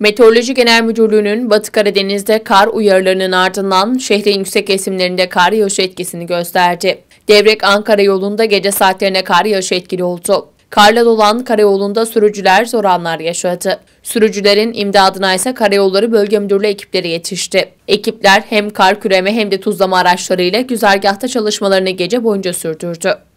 Meteoroloji Genel Müdürlüğü'nün Batı Karadeniz'de kar uyarılarının ardından şehrin yüksek kesimlerinde kar yağışı etkisini gösterdi. Devrek Ankara yolunda gece saatlerine kar yağışı etkili oldu. Karla dolan karayolunda sürücüler zor anlar yaşadı. Sürücülerin imdadına ise karayolları bölge müdürlüğü ekipleri yetişti. Ekipler hem kar küreme hem de tuzlama araçlarıyla güzergahta çalışmalarını gece boyunca sürdürdü.